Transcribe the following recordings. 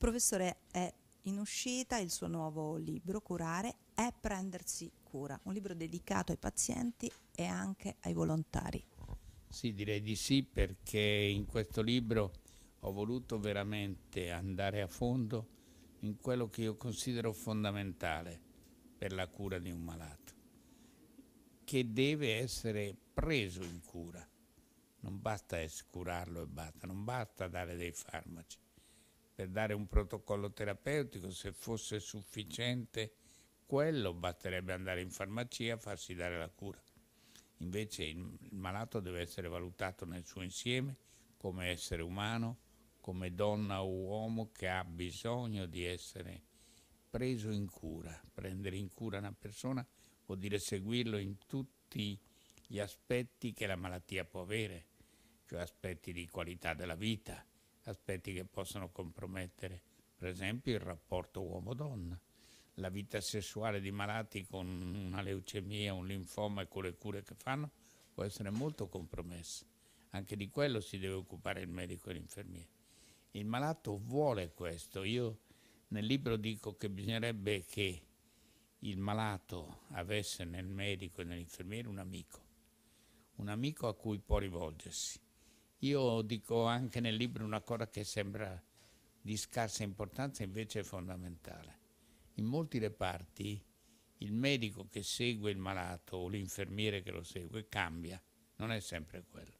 professore è in uscita il suo nuovo libro Curare è prendersi cura, un libro dedicato ai pazienti e anche ai volontari. Sì, direi di sì perché in questo libro ho voluto veramente andare a fondo in quello che io considero fondamentale per la cura di un malato, che deve essere preso in cura. Non basta curarlo e basta, non basta dare dei farmaci per dare un protocollo terapeutico, se fosse sufficiente quello basterebbe andare in farmacia a farsi dare la cura. Invece il malato deve essere valutato nel suo insieme come essere umano, come donna o uomo che ha bisogno di essere preso in cura. Prendere in cura una persona vuol dire seguirlo in tutti gli aspetti che la malattia può avere, cioè aspetti di qualità della vita, aspetti che possono compromettere, per esempio il rapporto uomo-donna, la vita sessuale di malati con una leucemia, un linfoma e con le cure che fanno può essere molto compromessa. Anche di quello si deve occupare il medico e l'infermiere. Il malato vuole questo. Io nel libro dico che bisognerebbe che il malato avesse nel medico e nell'infermiere un amico, un amico a cui può rivolgersi io dico anche nel libro una cosa che sembra di scarsa importanza, invece è fondamentale. In molti reparti il medico che segue il malato o l'infermiere che lo segue cambia, non è sempre quello.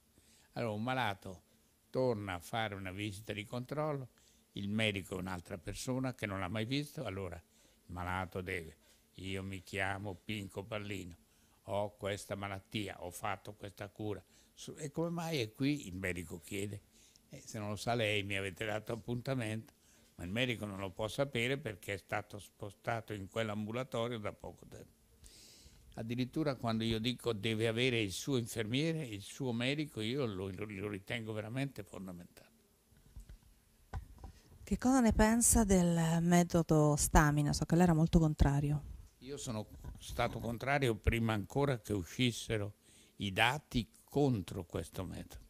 Allora un malato torna a fare una visita di controllo, il medico è un'altra persona che non l'ha mai visto, allora il malato deve, io mi chiamo Pinco Pallino, ho questa malattia, ho fatto questa cura, e come mai è qui? Il medico chiede. Eh, se non lo sa lei mi avete dato appuntamento, ma il medico non lo può sapere perché è stato spostato in quell'ambulatorio da poco tempo. Addirittura quando io dico deve avere il suo infermiere, il suo medico, io lo, lo ritengo veramente fondamentale. Che cosa ne pensa del metodo stamina? So che lei era molto contrario. Io sono stato contrario prima ancora che uscissero i dati contro questo metodo.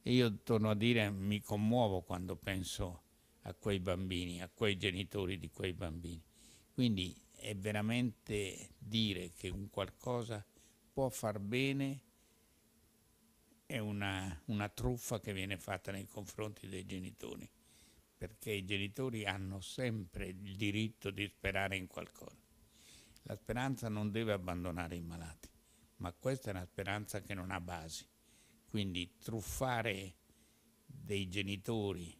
E io torno a dire, mi commuovo quando penso a quei bambini, a quei genitori di quei bambini. Quindi è veramente dire che un qualcosa può far bene è una, una truffa che viene fatta nei confronti dei genitori, perché i genitori hanno sempre il diritto di sperare in qualcosa. La speranza non deve abbandonare i malati ma questa è una speranza che non ha basi. Quindi truffare dei genitori,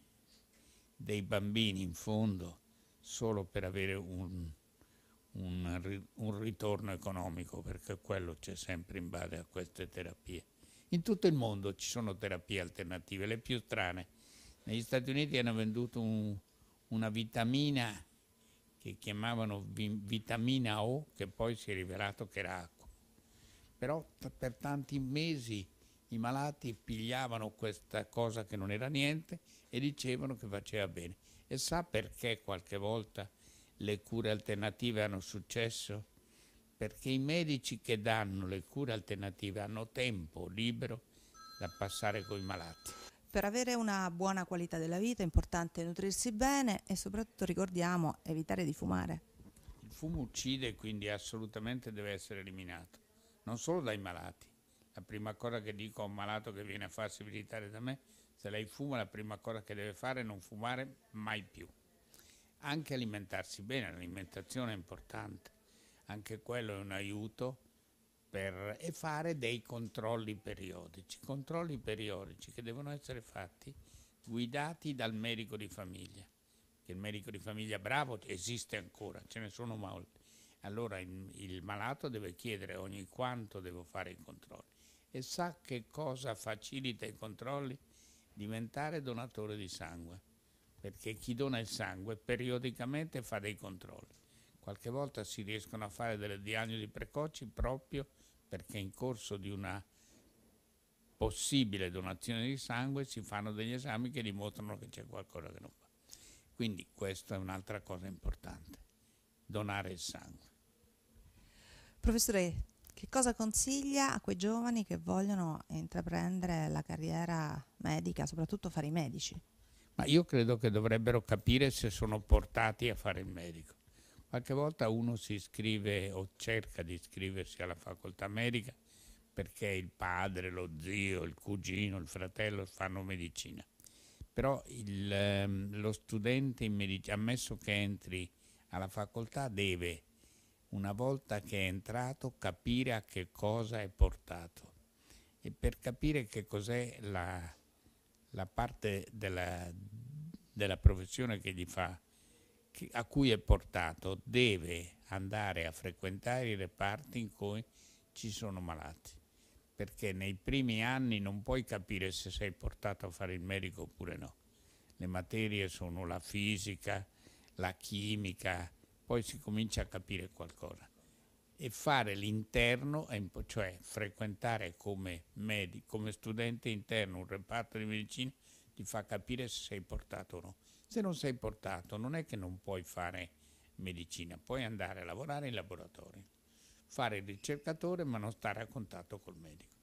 dei bambini in fondo, solo per avere un, un, un ritorno economico, perché quello c'è sempre in base a queste terapie. In tutto il mondo ci sono terapie alternative, le più strane. Negli Stati Uniti hanno venduto un, una vitamina che chiamavano vitamina O, che poi si è rivelato che era acqua però per tanti mesi i malati pigliavano questa cosa che non era niente e dicevano che faceva bene. E sa perché qualche volta le cure alternative hanno successo? Perché i medici che danno le cure alternative hanno tempo libero da passare con i malati. Per avere una buona qualità della vita è importante nutrirsi bene e soprattutto ricordiamo evitare di fumare. Il fumo uccide, quindi assolutamente deve essere eliminato non solo dai malati. La prima cosa che dico a un malato che viene a farsi visitare da me, se lei fuma, la prima cosa che deve fare è non fumare mai più. Anche alimentarsi bene, l'alimentazione è importante, anche quello è un aiuto per, e fare dei controlli periodici, controlli periodici che devono essere fatti guidati dal medico di famiglia, che il medico di famiglia bravo esiste ancora, ce ne sono molti allora il, il malato deve chiedere ogni quanto devo fare i controlli e sa che cosa facilita i controlli? Diventare donatore di sangue, perché chi dona il sangue periodicamente fa dei controlli. Qualche volta si riescono a fare delle diagnosi precoci proprio perché in corso di una possibile donazione di sangue si fanno degli esami che dimostrano che c'è qualcosa che non va. Quindi questa è un'altra cosa importante, donare il sangue. Professore, che cosa consiglia a quei giovani che vogliono intraprendere la carriera medica, soprattutto fare i medici? Ma io credo che dovrebbero capire se sono portati a fare il medico. Qualche volta uno si iscrive o cerca di iscriversi alla facoltà medica perché il padre, lo zio, il cugino, il fratello fanno medicina. Però il, ehm, lo studente in medicina, ammesso che entri alla facoltà, deve una volta che è entrato, capire a che cosa è portato. E per capire che cos'è la, la parte della, della, professione che gli fa, che, a cui è portato, deve andare a frequentare i reparti in cui ci sono malati. Perché nei primi anni non puoi capire se sei portato a fare il medico oppure no. Le materie sono la fisica, la chimica, poi si comincia a capire qualcosa. E fare l'interno, cioè frequentare come medico, come studente interno un reparto di medicina, ti fa capire se sei portato o no. Se non sei portato, non è che non puoi fare medicina, puoi andare a lavorare in laboratorio, fare il ricercatore ma non stare a contatto col medico.